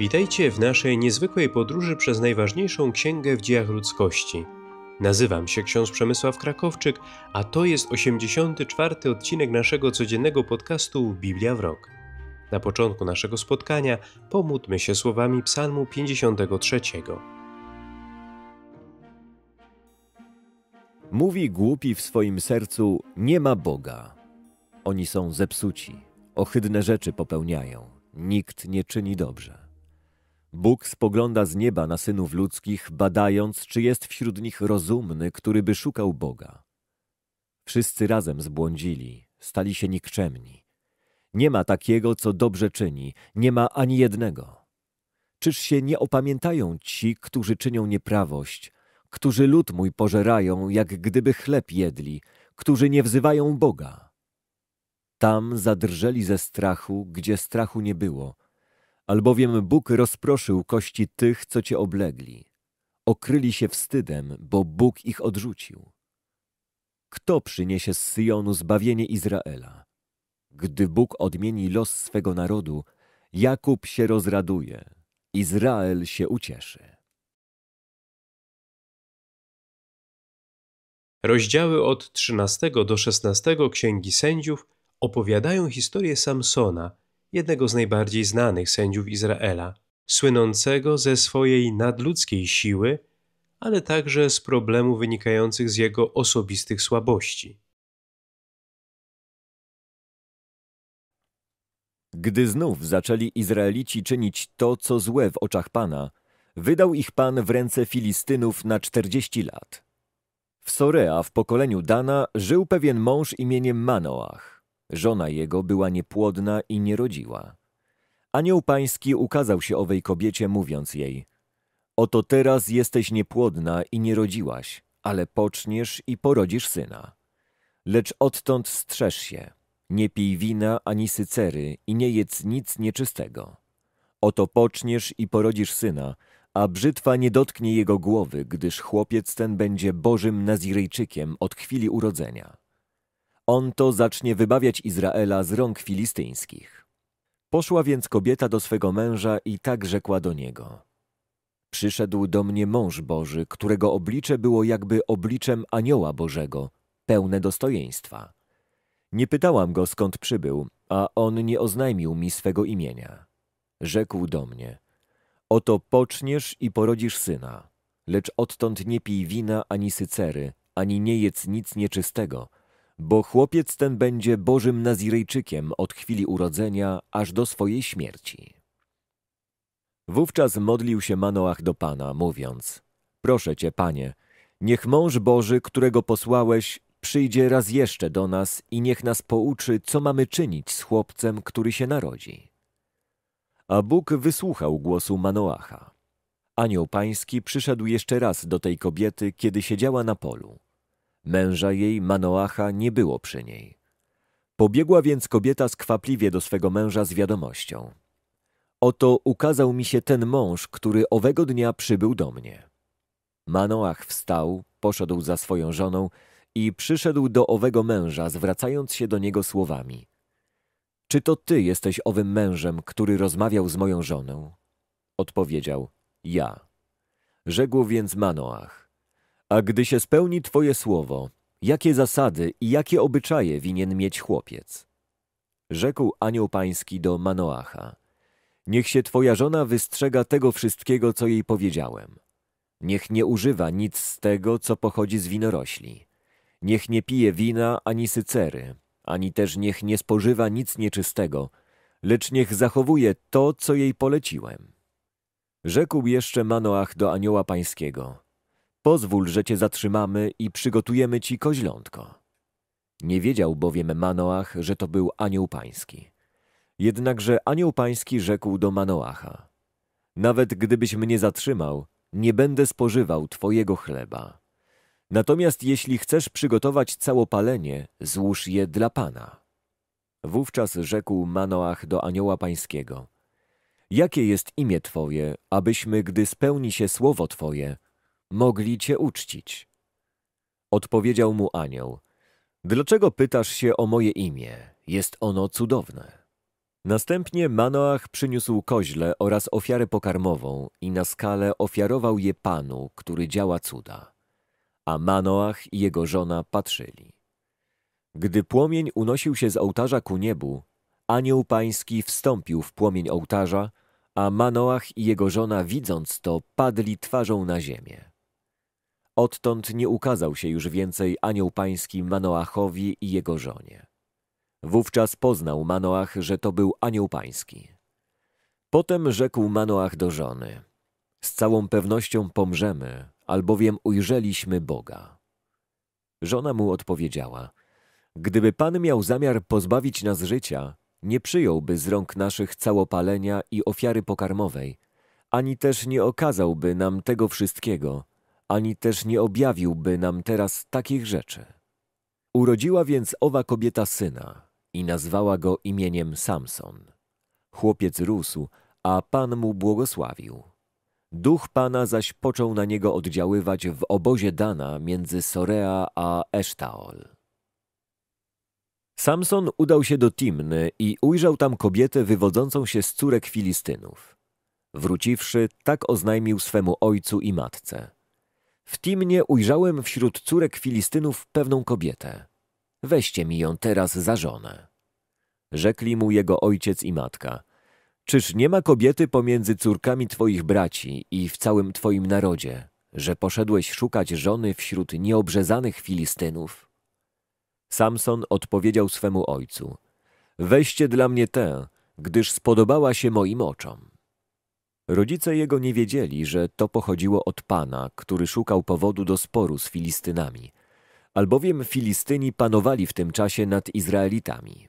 Witajcie w naszej niezwykłej podróży przez najważniejszą księgę w dziejach ludzkości. Nazywam się ksiądz Przemysław Krakowczyk, a to jest 84. odcinek naszego codziennego podcastu Biblia w rok. Na początku naszego spotkania pomódmy się słowami Psalmu 53. Mówi głupi w swoim sercu: Nie ma Boga. Oni są zepsuci, ohydne rzeczy popełniają, nikt nie czyni dobrze. Bóg spogląda z nieba na synów ludzkich, badając, czy jest wśród nich rozumny, który by szukał Boga. Wszyscy razem zbłądzili, stali się nikczemni. Nie ma takiego, co dobrze czyni, nie ma ani jednego. Czyż się nie opamiętają ci, którzy czynią nieprawość, którzy lud mój pożerają, jak gdyby chleb jedli, którzy nie wzywają Boga? Tam zadrżeli ze strachu, gdzie strachu nie było – albowiem Bóg rozproszył kości tych, co cię oblegli. Okryli się wstydem, bo Bóg ich odrzucił. Kto przyniesie z Syjonu zbawienie Izraela? Gdy Bóg odmieni los swego narodu, Jakub się rozraduje, Izrael się ucieszy. Rozdziały od 13 do 16 Księgi Sędziów opowiadają historię Samsona – jednego z najbardziej znanych sędziów Izraela, słynącego ze swojej nadludzkiej siły, ale także z problemów wynikających z jego osobistych słabości. Gdy znów zaczęli Izraelici czynić to, co złe w oczach Pana, wydał ich Pan w ręce Filistynów na czterdzieści lat. W Sorea w pokoleniu Dana żył pewien mąż imieniem Manoach. Żona jego była niepłodna i nie rodziła. Anioł pański ukazał się owej kobiecie, mówiąc jej: Oto teraz jesteś niepłodna i nie rodziłaś, ale poczniesz i porodzisz syna. Lecz odtąd strzeż się, nie pij wina ani sycery i nie jedz nic nieczystego. Oto poczniesz i porodzisz syna, a brzytwa nie dotknie jego głowy, gdyż chłopiec ten będzie Bożym Naziryjczykiem od chwili urodzenia. On to zacznie wybawiać Izraela z rąk filistyńskich. Poszła więc kobieta do swego męża i tak rzekła do niego. Przyszedł do mnie mąż Boży, którego oblicze było jakby obliczem anioła Bożego, pełne dostojeństwa. Nie pytałam go, skąd przybył, a on nie oznajmił mi swego imienia. Rzekł do mnie, oto poczniesz i porodzisz syna, lecz odtąd nie pij wina ani sycery, ani nie jedz nic nieczystego – bo chłopiec ten będzie Bożym Nazirejczykiem od chwili urodzenia aż do swojej śmierci. Wówczas modlił się Manoach do Pana, mówiąc, Proszę Cię, Panie, niech mąż Boży, którego posłałeś, przyjdzie raz jeszcze do nas i niech nas pouczy, co mamy czynić z chłopcem, który się narodzi. A Bóg wysłuchał głosu Manoacha. Anioł pański przyszedł jeszcze raz do tej kobiety, kiedy siedziała na polu. Męża jej, Manoacha, nie było przy niej. Pobiegła więc kobieta skwapliwie do swego męża z wiadomością. Oto ukazał mi się ten mąż, który owego dnia przybył do mnie. Manoach wstał, poszedł za swoją żoną i przyszedł do owego męża, zwracając się do niego słowami. Czy to ty jesteś owym mężem, który rozmawiał z moją żoną? Odpowiedział, ja. Rzekł więc Manoach, a gdy się spełni Twoje słowo, jakie zasady i jakie obyczaje winien mieć chłopiec? Rzekł anioł pański do Manoacha. Niech się Twoja żona wystrzega tego wszystkiego, co jej powiedziałem. Niech nie używa nic z tego, co pochodzi z winorośli. Niech nie pije wina ani sycery, ani też niech nie spożywa nic nieczystego, lecz niech zachowuje to, co jej poleciłem. Rzekł jeszcze Manoach do anioła pańskiego – Pozwól, że cię zatrzymamy i przygotujemy ci koźlątko. Nie wiedział bowiem Manoach, że to był anioł pański. Jednakże anioł pański rzekł do Manoacha: Nawet gdybyś mnie zatrzymał, nie będę spożywał twojego chleba. Natomiast jeśli chcesz przygotować całopalenie, złóż je dla pana. Wówczas rzekł Manoach do anioła pańskiego: Jakie jest imię twoje, abyśmy, gdy spełni się słowo twoje, mogli cię uczcić. Odpowiedział mu anioł, dlaczego pytasz się o moje imię? Jest ono cudowne. Następnie Manoach przyniósł koźle oraz ofiarę pokarmową i na skale ofiarował je Panu, który działa cuda. A Manoach i jego żona patrzyli. Gdy płomień unosił się z ołtarza ku niebu, anioł pański wstąpił w płomień ołtarza, a Manoach i jego żona widząc to padli twarzą na ziemię. Odtąd nie ukazał się już więcej anioł pański Manoachowi i jego żonie. Wówczas poznał Manoach, że to był anioł pański. Potem rzekł Manoach do żony: Z całą pewnością pomrzemy, albowiem ujrzeliśmy Boga. Żona mu odpowiedziała: Gdyby Pan miał zamiar pozbawić nas życia, nie przyjąłby z rąk naszych całopalenia i ofiary pokarmowej, ani też nie okazałby nam tego wszystkiego, ani też nie objawiłby nam teraz takich rzeczy. Urodziła więc owa kobieta syna i nazwała go imieniem Samson. Chłopiec rósł, a Pan mu błogosławił. Duch Pana zaś począł na niego oddziaływać w obozie Dana między Sorea a Esztaol. Samson udał się do Timny i ujrzał tam kobietę wywodzącą się z córek Filistynów. Wróciwszy, tak oznajmił swemu ojcu i matce. W Timnie ujrzałem wśród córek Filistynów pewną kobietę. Weźcie mi ją teraz za żonę. Rzekli mu jego ojciec i matka. Czyż nie ma kobiety pomiędzy córkami twoich braci i w całym twoim narodzie, że poszedłeś szukać żony wśród nieobrzezanych Filistynów? Samson odpowiedział swemu ojcu. Weźcie dla mnie tę, gdyż spodobała się moim oczom. Rodzice jego nie wiedzieli, że to pochodziło od Pana, który szukał powodu do sporu z Filistynami, albowiem Filistyni panowali w tym czasie nad Izraelitami.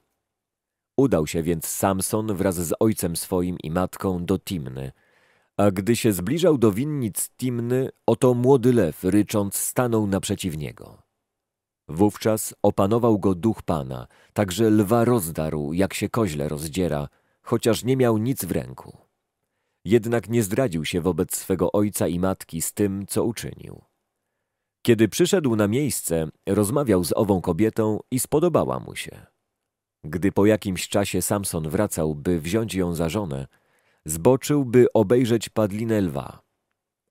Udał się więc Samson wraz z ojcem swoim i matką do Timny, a gdy się zbliżał do winnic Timny, oto młody lew rycząc stanął naprzeciw niego. Wówczas opanował go duch Pana, także lwa rozdarł, jak się koźle rozdziera, chociaż nie miał nic w ręku jednak nie zdradził się wobec swego ojca i matki z tym, co uczynił. Kiedy przyszedł na miejsce, rozmawiał z ową kobietą i spodobała mu się. Gdy po jakimś czasie Samson wracał, by wziąć ją za żonę, zboczył, by obejrzeć padlinę lwa.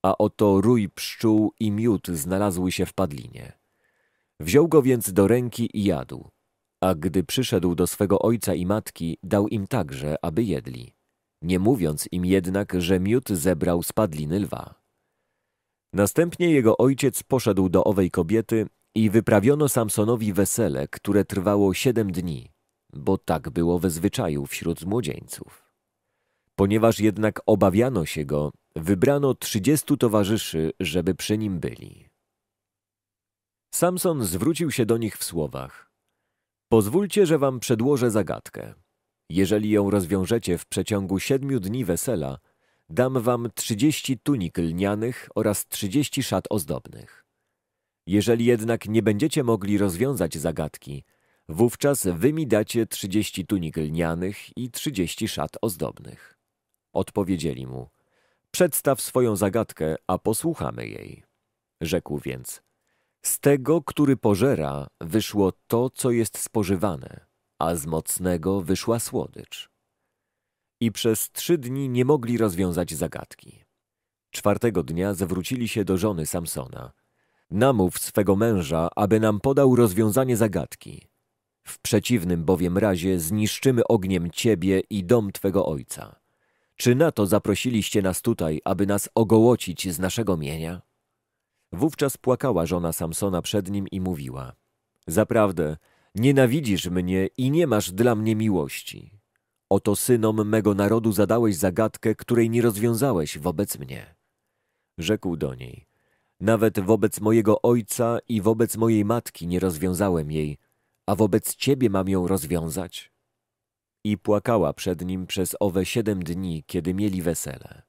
A oto rój pszczół i miód znalazły się w padlinie. Wziął go więc do ręki i jadł. A gdy przyszedł do swego ojca i matki, dał im także, aby jedli nie mówiąc im jednak, że miód zebrał spadliny lwa. Następnie jego ojciec poszedł do owej kobiety i wyprawiono Samsonowi wesele, które trwało siedem dni, bo tak było we zwyczaju wśród młodzieńców. Ponieważ jednak obawiano się go, wybrano trzydziestu towarzyszy, żeby przy nim byli. Samson zwrócił się do nich w słowach: Pozwólcie, że wam przedłożę zagadkę. Jeżeli ją rozwiążecie w przeciągu siedmiu dni wesela, dam wam trzydzieści tunik lnianych oraz trzydzieści szat ozdobnych. Jeżeli jednak nie będziecie mogli rozwiązać zagadki, wówczas wy mi dacie trzydzieści tunik lnianych i trzydzieści szat ozdobnych. Odpowiedzieli mu, przedstaw swoją zagadkę, a posłuchamy jej. Rzekł więc, z tego, który pożera, wyszło to, co jest spożywane a z mocnego wyszła słodycz. I przez trzy dni nie mogli rozwiązać zagadki. Czwartego dnia zwrócili się do żony Samsona. Namów swego męża, aby nam podał rozwiązanie zagadki. W przeciwnym bowiem razie zniszczymy ogniem ciebie i dom twego ojca. Czy na to zaprosiliście nas tutaj, aby nas ogołocić z naszego mienia? Wówczas płakała żona Samsona przed nim i mówiła: Zaprawdę, Nienawidzisz mnie i nie masz dla mnie miłości. Oto synom mego narodu zadałeś zagadkę, której nie rozwiązałeś wobec mnie. Rzekł do niej, nawet wobec mojego ojca i wobec mojej matki nie rozwiązałem jej, a wobec ciebie mam ją rozwiązać? I płakała przed nim przez owe siedem dni, kiedy mieli wesele.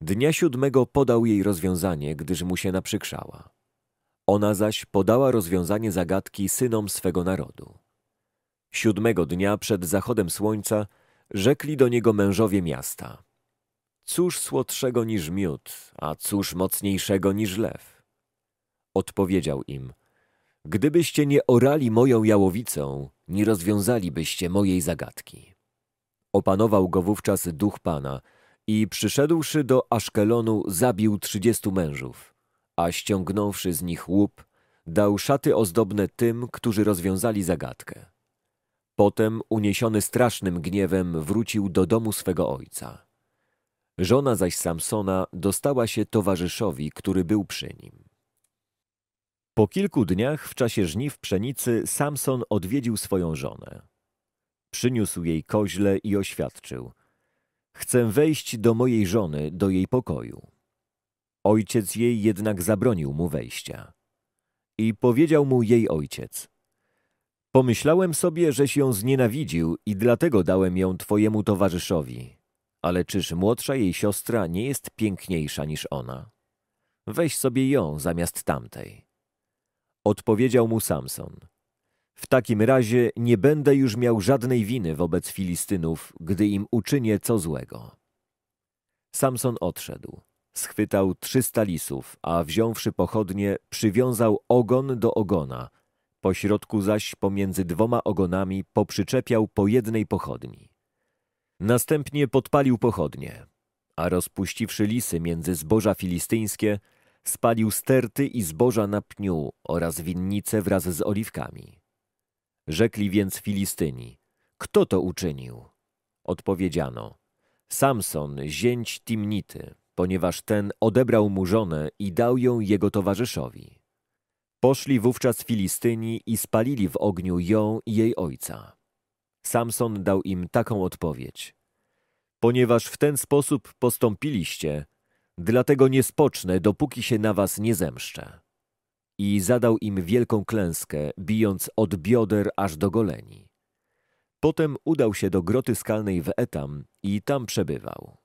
Dnia siódmego podał jej rozwiązanie, gdyż mu się naprzykrzała. Ona zaś podała rozwiązanie zagadki synom swego narodu. Siódmego dnia przed zachodem słońca rzekli do niego mężowie miasta. Cóż słodszego niż miód, a cóż mocniejszego niż lew? Odpowiedział im, gdybyście nie orali moją jałowicą, nie rozwiązalibyście mojej zagadki. Opanował go wówczas duch Pana i przyszedłszy do Aszkelonu zabił trzydziestu mężów a ściągnąwszy z nich łup, dał szaty ozdobne tym, którzy rozwiązali zagadkę. Potem, uniesiony strasznym gniewem, wrócił do domu swego ojca. Żona zaś Samsona dostała się towarzyszowi, który był przy nim. Po kilku dniach w czasie żniw pszenicy Samson odwiedził swoją żonę. Przyniósł jej koźle i oświadczył: Chcę wejść do mojej żony, do jej pokoju. Ojciec jej jednak zabronił mu wejścia. I powiedział mu jej ojciec. Pomyślałem sobie, żeś ją znienawidził i dlatego dałem ją twojemu towarzyszowi. Ale czyż młodsza jej siostra nie jest piękniejsza niż ona? Weź sobie ją zamiast tamtej. Odpowiedział mu Samson. W takim razie nie będę już miał żadnej winy wobec Filistynów, gdy im uczynię co złego. Samson odszedł. Schwytał trzysta lisów, a wziąwszy pochodnie, przywiązał ogon do ogona. Po środku zaś pomiędzy dwoma ogonami poprzyczepiał po jednej pochodni. Następnie podpalił pochodnie, a rozpuściwszy lisy między zboża filistyńskie, spalił sterty i zboża na pniu oraz winnice wraz z oliwkami. Rzekli więc Filistyni, kto to uczynił? Odpowiedziano, Samson, zięć Timnity ponieważ ten odebrał mu żonę i dał ją jego towarzyszowi. Poszli wówczas Filistyni i spalili w ogniu ją i jej ojca. Samson dał im taką odpowiedź. Ponieważ w ten sposób postąpiliście, dlatego nie spocznę, dopóki się na was nie zemszczę. I zadał im wielką klęskę, bijąc od bioder aż do goleni. Potem udał się do groty skalnej w Etam i tam przebywał.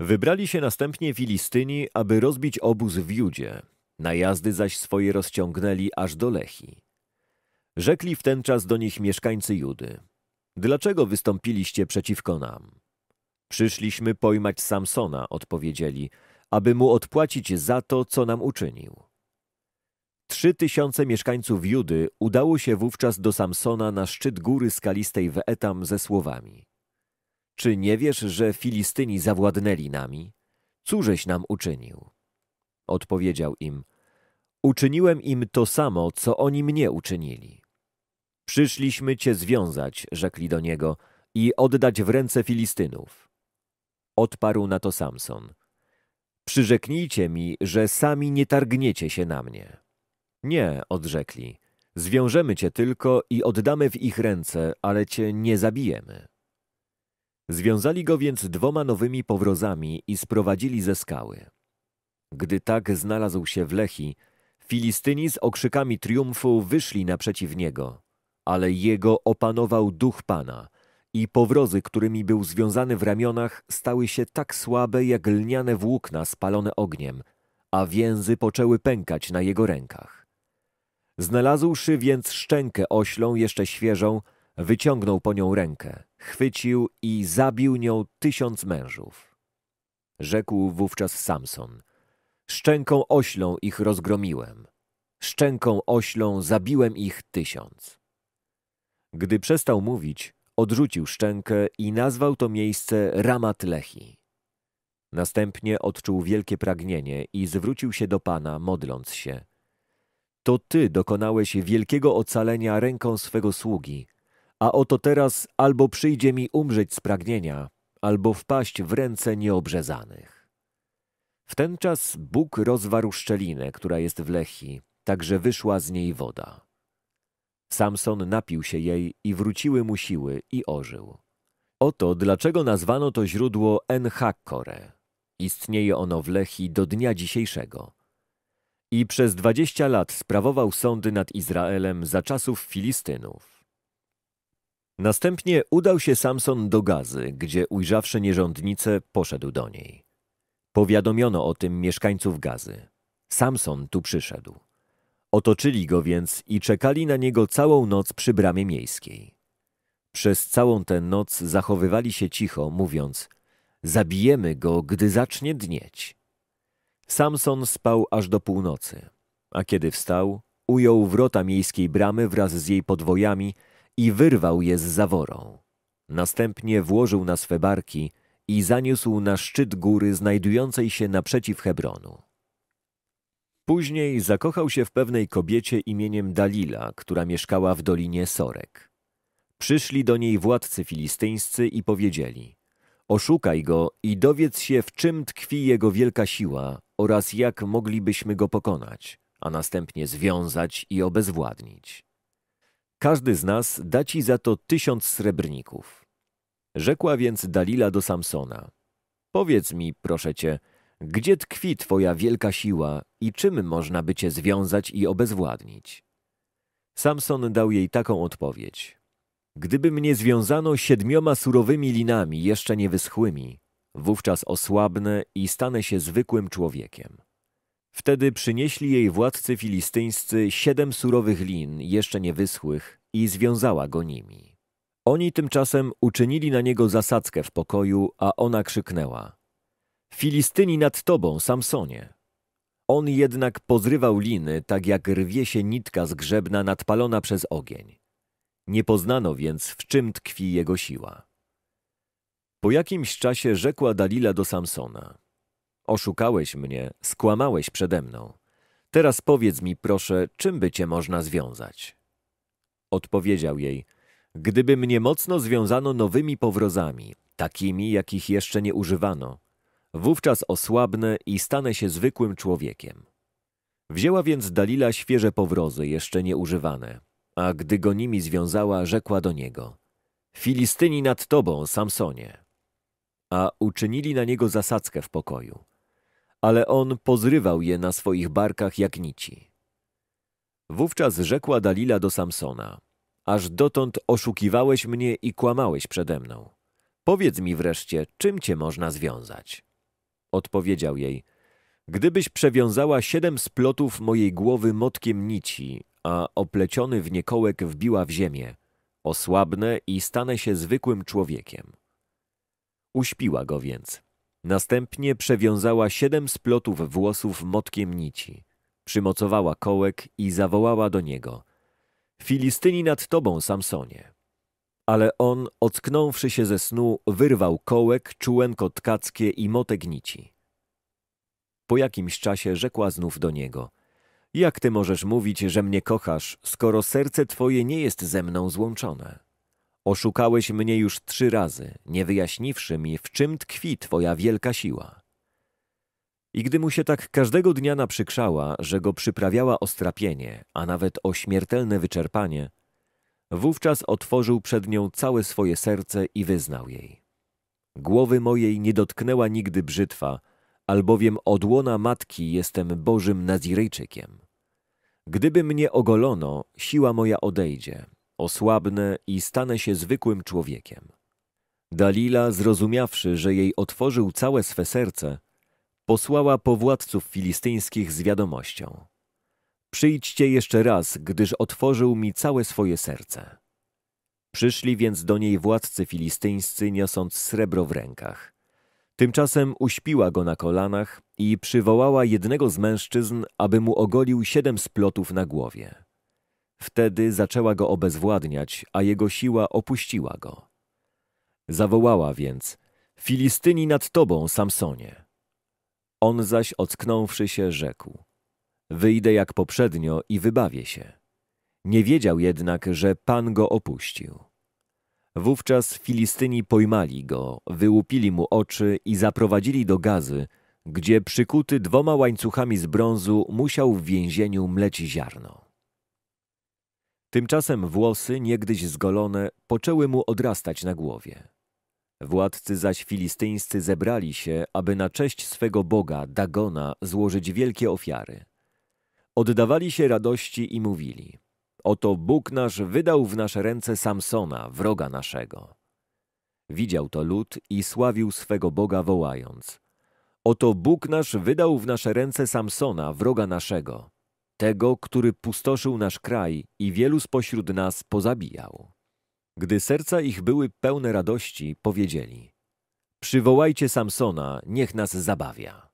Wybrali się następnie Filistyni, aby rozbić obóz w Judzie. Najazdy zaś swoje rozciągnęli aż do Lechi. Rzekli w ten czas do nich mieszkańcy Judy. Dlaczego wystąpiliście przeciwko nam? Przyszliśmy pojmać Samsona, odpowiedzieli, aby mu odpłacić za to, co nam uczynił. Trzy tysiące mieszkańców Judy udało się wówczas do Samsona na szczyt góry skalistej w Etam ze słowami – czy nie wiesz, że Filistyni zawładnęli nami? Cóżeś nam uczynił? Odpowiedział im, uczyniłem im to samo, co oni mnie uczynili. Przyszliśmy cię związać, rzekli do niego, i oddać w ręce Filistynów. Odparł na to Samson. Przyrzeknijcie mi, że sami nie targniecie się na mnie. Nie, odrzekli. Zwiążemy cię tylko i oddamy w ich ręce, ale cię nie zabijemy. Związali go więc dwoma nowymi powrozami i sprowadzili ze skały. Gdy tak znalazł się w Lechi, Filistyni z okrzykami triumfu wyszli naprzeciw niego, ale jego opanował duch Pana i powrozy, którymi był związany w ramionach, stały się tak słabe jak lniane włókna spalone ogniem, a więzy poczęły pękać na jego rękach. Znalazłszy więc szczękę oślą jeszcze świeżą, Wyciągnął po nią rękę, chwycił i zabił nią tysiąc mężów. Rzekł wówczas Samson, szczęką oślą ich rozgromiłem, szczęką oślą zabiłem ich tysiąc. Gdy przestał mówić, odrzucił szczękę i nazwał to miejsce Ramat Lehi. Następnie odczuł wielkie pragnienie i zwrócił się do Pana, modląc się. To Ty dokonałeś wielkiego ocalenia ręką swego sługi, a oto teraz albo przyjdzie mi umrzeć z pragnienia, albo wpaść w ręce nieobrzezanych. Wtenczas Bóg rozwarł szczelinę, która jest w Lechi, tak że wyszła z niej woda. Samson napił się jej i wróciły mu siły i ożył. Oto dlaczego nazwano to źródło Hakkore. Istnieje ono w Lechi do dnia dzisiejszego. I przez dwadzieścia lat sprawował sądy nad Izraelem za czasów Filistynów. Następnie udał się Samson do Gazy, gdzie ujrzawszy nierządnicę, poszedł do niej. Powiadomiono o tym mieszkańców Gazy. Samson tu przyszedł. Otoczyli go więc i czekali na niego całą noc przy bramie miejskiej. Przez całą tę noc zachowywali się cicho, mówiąc Zabijemy go, gdy zacznie dnieć. Samson spał aż do północy, a kiedy wstał, ujął wrota miejskiej bramy wraz z jej podwojami – i wyrwał je z zaworą. Następnie włożył na swe barki i zaniósł na szczyt góry znajdującej się naprzeciw Hebronu. Później zakochał się w pewnej kobiecie imieniem Dalila, która mieszkała w Dolinie Sorek. Przyszli do niej władcy filistyńscy i powiedzieli Oszukaj go i dowiedz się, w czym tkwi jego wielka siła oraz jak moglibyśmy go pokonać, a następnie związać i obezwładnić. Każdy z nas da ci za to tysiąc srebrników. Rzekła więc Dalila do Samsona. Powiedz mi, proszę cię, gdzie tkwi twoja wielka siła i czym można by cię związać i obezwładnić? Samson dał jej taką odpowiedź. Gdyby mnie związano siedmioma surowymi linami jeszcze nie wyschłymi, wówczas osłabnę i stanę się zwykłym człowiekiem. Wtedy przynieśli jej władcy filistyńscy siedem surowych lin, jeszcze nie wyschłych, i związała go nimi. Oni tymczasem uczynili na niego zasadzkę w pokoju, a ona krzyknęła: Filistyni nad tobą, Samsonie! On jednak pozrywał liny, tak jak rwie się nitka zgrzebna nadpalona przez ogień. Nie poznano więc, w czym tkwi jego siła. Po jakimś czasie rzekła Dalila do Samsona – Oszukałeś mnie, skłamałeś przede mną. Teraz powiedz mi, proszę, czym by cię można związać? Odpowiedział jej, gdyby mnie mocno związano nowymi powrozami, takimi, jakich jeszcze nie używano, wówczas osłabnę i stanę się zwykłym człowiekiem. Wzięła więc Dalila świeże powrozy, jeszcze nie używane, a gdy go nimi związała, rzekła do niego: Filistyni nad tobą, Samsonie. A uczynili na niego zasadzkę w pokoju ale on pozrywał je na swoich barkach jak nici. Wówczas rzekła Dalila do Samsona: Aż dotąd oszukiwałeś mnie i kłamałeś przede mną. Powiedz mi wreszcie, czym cię można związać? Odpowiedział jej: Gdybyś przewiązała siedem splotów mojej głowy motkiem nici, a opleciony w niekołek wbiła w ziemię, osłabnę i stanę się zwykłym człowiekiem. Uśpiła go więc Następnie przewiązała siedem splotów włosów motkiem nici. Przymocowała kołek i zawołała do niego – Filistyni nad tobą, Samsonie! Ale on, ocknąwszy się ze snu, wyrwał kołek, czułenko tkackie i motek nici. Po jakimś czasie rzekła znów do niego – Jak ty możesz mówić, że mnie kochasz, skoro serce twoje nie jest ze mną złączone? – Oszukałeś mnie już trzy razy, nie wyjaśniwszy mi, w czym tkwi twoja wielka siła. I gdy mu się tak każdego dnia naprzykrzała, że go przyprawiała o strapienie, a nawet o śmiertelne wyczerpanie, wówczas otworzył przed nią całe swoje serce i wyznał jej. Głowy mojej nie dotknęła nigdy brzytwa, albowiem od łona matki jestem Bożym Nazirejczykiem. Gdyby mnie ogolono, siła moja odejdzie, osłabnę i stanę się zwykłym człowiekiem. Dalila, zrozumiawszy, że jej otworzył całe swe serce, posłała powładców filistyńskich z wiadomością. Przyjdźcie jeszcze raz, gdyż otworzył mi całe swoje serce. Przyszli więc do niej władcy filistyńscy, niosąc srebro w rękach. Tymczasem uśpiła go na kolanach i przywołała jednego z mężczyzn, aby mu ogolił siedem splotów na głowie. Wtedy zaczęła go obezwładniać, a jego siła opuściła go. Zawołała więc, Filistyni nad tobą, Samsonie. On zaś ocknąwszy się, rzekł, wyjdę jak poprzednio i wybawię się. Nie wiedział jednak, że Pan go opuścił. Wówczas Filistyni pojmali go, wyłupili mu oczy i zaprowadzili do gazy, gdzie przykuty dwoma łańcuchami z brązu musiał w więzieniu mleć ziarno. Tymczasem włosy, niegdyś zgolone, poczęły mu odrastać na głowie. Władcy zaś filistyńscy zebrali się, aby na cześć swego Boga, Dagona, złożyć wielkie ofiary. Oddawali się radości i mówili – Oto Bóg nasz wydał w nasze ręce Samsona, wroga naszego. Widział to lud i sławił swego Boga wołając. Oto Bóg nasz wydał w nasze ręce Samsona, wroga naszego tego, który pustoszył nasz kraj i wielu spośród nas pozabijał. Gdy serca ich były pełne radości, powiedzieli: Przywołajcie Samsona, niech nas zabawia.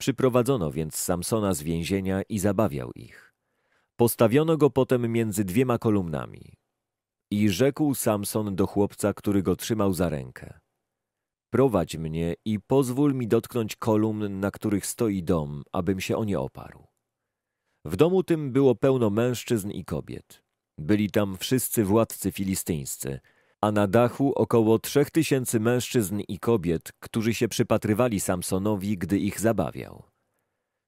Przyprowadzono więc Samsona z więzienia i zabawiał ich. Postawiono go potem między dwiema kolumnami. I rzekł Samson do chłopca, który go trzymał za rękę: Prowadź mnie i pozwól mi dotknąć kolumn, na których stoi dom, abym się o nie oparł. W domu tym było pełno mężczyzn i kobiet. Byli tam wszyscy władcy filistyńscy, a na dachu około trzech tysięcy mężczyzn i kobiet, którzy się przypatrywali Samsonowi, gdy ich zabawiał.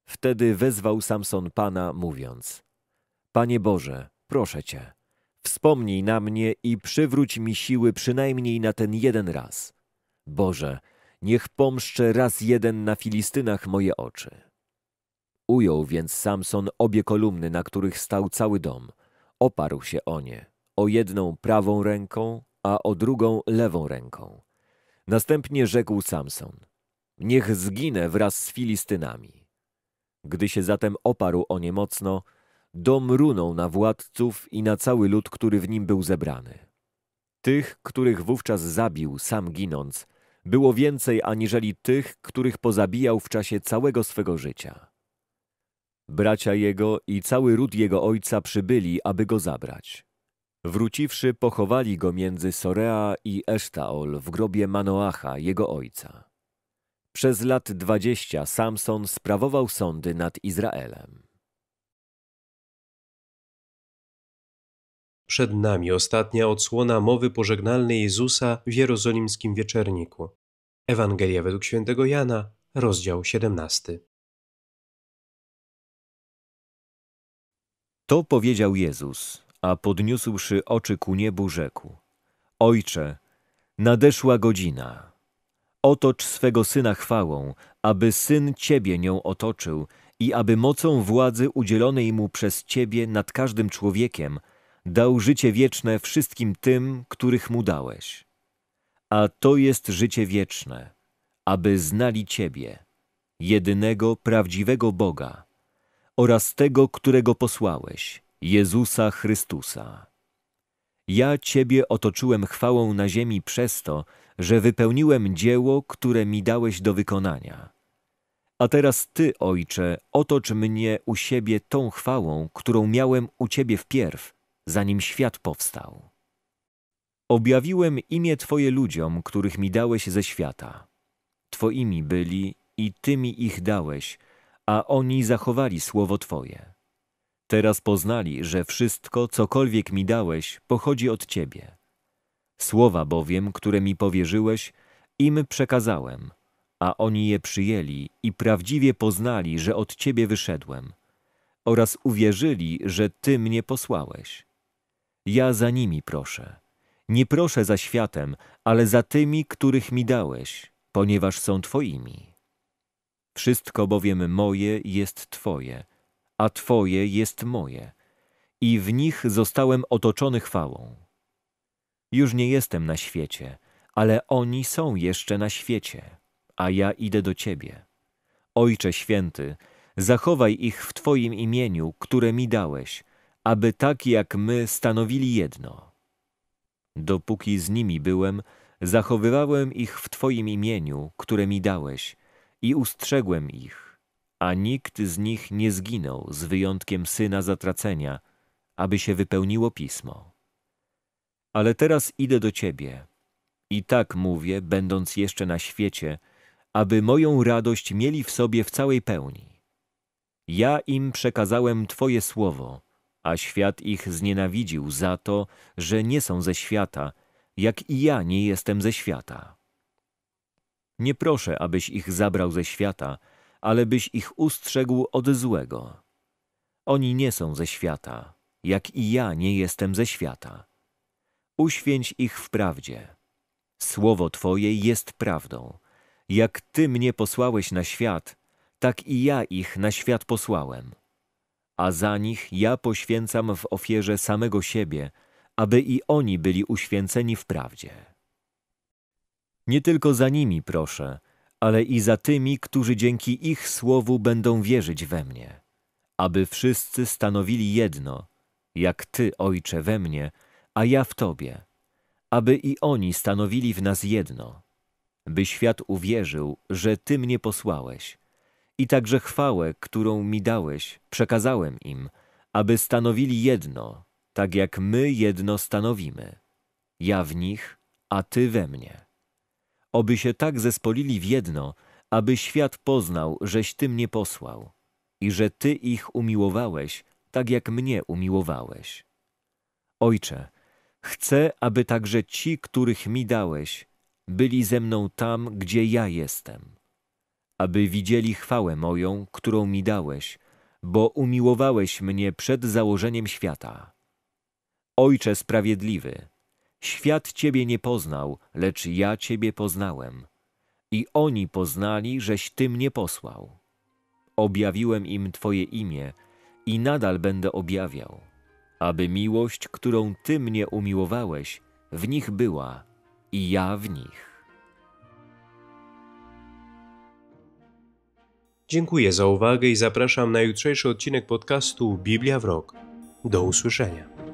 Wtedy wezwał Samson Pana, mówiąc – Panie Boże, proszę Cię, wspomnij na mnie i przywróć mi siły przynajmniej na ten jeden raz. Boże, niech pomszczę raz jeden na Filistynach moje oczy. Ujął więc Samson obie kolumny, na których stał cały dom. Oparł się o nie, o jedną prawą ręką, a o drugą lewą ręką. Następnie rzekł Samson, niech zginę wraz z Filistynami. Gdy się zatem oparł o nie mocno, dom runął na władców i na cały lud, który w nim był zebrany. Tych, których wówczas zabił, sam ginąc, było więcej aniżeli tych, których pozabijał w czasie całego swego życia. Bracia jego i cały ród jego ojca przybyli, aby go zabrać. Wróciwszy, pochowali go między Sorea i Esztaol w grobie Manoacha, jego ojca. Przez lat dwadzieścia Samson sprawował sądy nad Izraelem. Przed nami ostatnia odsłona mowy pożegnalnej Jezusa w jerozolimskim wieczerniku. Ewangelia według świętego Jana, rozdział 17. To powiedział Jezus, a podniósłszy oczy ku niebu, rzekł: Ojcze, nadeszła godzina. Otocz swego syna chwałą, aby syn ciebie nią otoczył i aby mocą władzy udzielonej mu przez ciebie nad każdym człowiekiem dał życie wieczne wszystkim tym, których mu dałeś. A to jest życie wieczne, aby znali ciebie, jedynego prawdziwego Boga oraz tego, którego posłałeś, Jezusa Chrystusa. Ja Ciebie otoczyłem chwałą na ziemi przez to, że wypełniłem dzieło, które mi dałeś do wykonania. A teraz Ty, Ojcze, otocz mnie u siebie tą chwałą, którą miałem u Ciebie wpierw, zanim świat powstał. Objawiłem imię Twoje ludziom, których mi dałeś ze świata. Twoimi byli i Tymi ich dałeś, a oni zachowali słowo Twoje. Teraz poznali, że wszystko, cokolwiek mi dałeś, pochodzi od Ciebie. Słowa bowiem, które mi powierzyłeś, im przekazałem, a oni je przyjęli i prawdziwie poznali, że od Ciebie wyszedłem, oraz uwierzyli, że Ty mnie posłałeś. Ja za nimi proszę. Nie proszę za światem, ale za tymi, których mi dałeś, ponieważ są Twoimi. Wszystko bowiem moje jest Twoje, a Twoje jest moje, i w nich zostałem otoczony chwałą. Już nie jestem na świecie, ale oni są jeszcze na świecie, a ja idę do Ciebie. Ojcze Święty, zachowaj ich w Twoim imieniu, które mi dałeś, aby tak jak my stanowili jedno. Dopóki z nimi byłem, zachowywałem ich w Twoim imieniu, które mi dałeś, i ustrzegłem ich, a nikt z nich nie zginął, z wyjątkiem syna zatracenia, aby się wypełniło pismo. Ale teraz idę do ciebie. I tak mówię, będąc jeszcze na świecie, aby moją radość mieli w sobie w całej pełni. Ja im przekazałem Twoje słowo, a świat ich znienawidził za to, że nie są ze świata, jak i ja nie jestem ze świata. Nie proszę, abyś ich zabrał ze świata, ale byś ich ustrzegł od złego. Oni nie są ze świata, jak i ja nie jestem ze świata. Uświęć ich w prawdzie. Słowo Twoje jest prawdą. Jak Ty mnie posłałeś na świat, tak i ja ich na świat posłałem. A za nich ja poświęcam w ofierze samego siebie, aby i oni byli uświęceni w prawdzie. Nie tylko za nimi proszę, ale i za tymi, którzy dzięki ich słowu będą wierzyć we mnie, aby wszyscy stanowili jedno, jak Ty, Ojcze, we mnie, a ja w Tobie, aby i oni stanowili w nas jedno, by świat uwierzył, że Ty mnie posłałeś i także chwałę, którą mi dałeś, przekazałem im, aby stanowili jedno, tak jak my jedno stanowimy. Ja w nich, a Ty we mnie. Oby się tak zespolili w jedno, aby świat poznał, żeś Ty mnie posłał i że Ty ich umiłowałeś, tak jak mnie umiłowałeś. Ojcze, chcę, aby także ci, których mi dałeś, byli ze mną tam, gdzie ja jestem, aby widzieli chwałę moją, którą mi dałeś, bo umiłowałeś mnie przed założeniem świata. Ojcze Sprawiedliwy, Świat Ciebie nie poznał, lecz ja Ciebie poznałem. I oni poznali, żeś Ty mnie posłał. Objawiłem im Twoje imię i nadal będę objawiał, aby miłość, którą Ty mnie umiłowałeś, w nich była i ja w nich. Dziękuję za uwagę i zapraszam na jutrzejszy odcinek podcastu Biblia w Rok. Do usłyszenia.